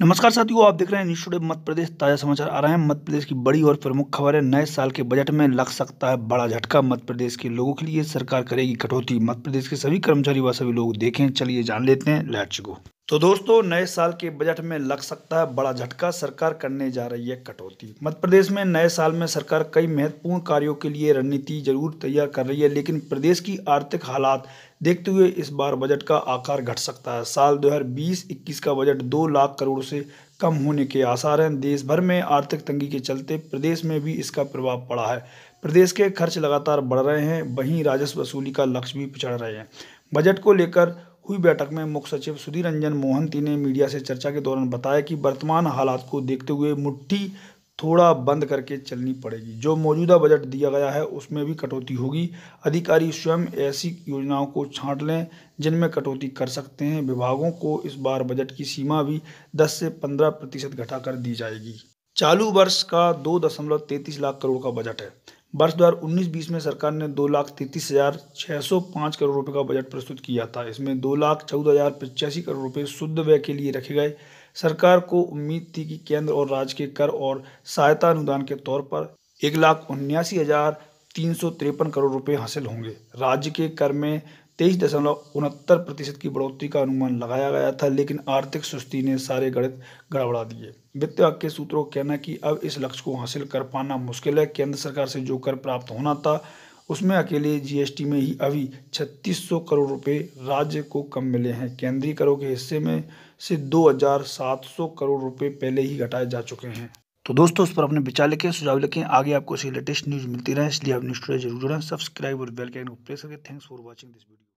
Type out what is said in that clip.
नमस्कार साथियों आप देख रहे हैं निशुड़े मध्य प्रदेश ताज़ा समाचार आ रहे हैं मध्य प्रदेश की बड़ी और प्रमुख खबर है नए साल के बजट में लग सकता है बड़ा झटका मध्य प्रदेश के लोगों के लिए सरकार करेगी कटौती मध्य प्रदेश के सभी कर्मचारी व सभी लोग देखें चलिए जान लेते हैं लेट्स गो तो दोस्तों नए साल के बजट में लग सकता है बड़ा झटका सरकार करने जा रही है कटौती मध्य प्रदेश में नए साल में सरकार कई महत्वपूर्ण कार्यों के लिए रणनीति जरूर तैयार कर रही है लेकिन प्रदेश की आर्थिक हालात देखते हुए इस बार बजट का आकार घट सकता है साल 2020-21 का बजट दो लाख करोड़ से कम होने के आसार हैं देश भर में आर्थिक तंगी के चलते प्रदेश में भी इसका प्रभाव पड़ा है प्रदेश के खर्च लगातार बढ़ रहे हैं वहीं राजस्व वसूली का लक्ष्य भी पिछड़ रहे हैं बजट को लेकर हुई बैठक में मुख्य सचिव सुधीर रंजन मोहंती ने मीडिया से चर्चा के दौरान बताया कि वर्तमान हालात को देखते हुए मुट्ठी थोड़ा बंद करके चलनी पड़ेगी जो मौजूदा बजट दिया गया है उसमें भी कटौती होगी अधिकारी स्वयं ऐसी योजनाओं को छांट लें जिनमें कटौती कर सकते हैं विभागों को इस बार बजट की सीमा भी 10 से 15 प्रतिशत घटा कर दी जाएगी चालू वर्ष का दो दशमलव तैतीस लाख करोड़ का बजट है वर्ष 2019-20 में सरकार ने दो लाख तैंतीस हज़ार छः सौ पाँच करोड़ रुपए का बजट प्रस्तुत किया था इसमें दो लाख चौदह हज़ार पचासी करोड़ रुपए शुद्ध व्यय के लिए रखे गए सरकार को उम्मीद थी कि केंद्र और राज्य के कर और सहायता अनुदान के तौर पर एक लाख उन्यासी हज़ार तीन सौ तिरपन करोड़ रुपए हासिल होंगे राज्य के कर में तेईस दशमलव उनहत्तर प्रतिशत की बढ़ोतरी का अनुमान लगाया गया था लेकिन आर्थिक सुस्ती ने सारे गणित गड़बड़ा दिए वित्त विभाग के सूत्रों का कहना कि अब इस लक्ष्य को हासिल कर पाना मुश्किल है केंद्र सरकार से जो कर प्राप्त होना था उसमें अकेले जीएसटी में ही अभी 3600 करोड़ रुपए राज्य को कम मिले हैं केंद्रीय करों के हिस्से में से 2700 करोड़ रुपए पहले ही घटाए जा चुके हैं तो दोस्तों उस पर अपने विचार लिखें सुझाव लिखें आगे आपको ऐसी लेटेस्ट न्यूज़ मिलती रहे इसलिए आप न्यूज़ टुडे जरूर जुड़ें सब्सक्राइब और बेल के आइकन को प्रेस करें thanks for watching this video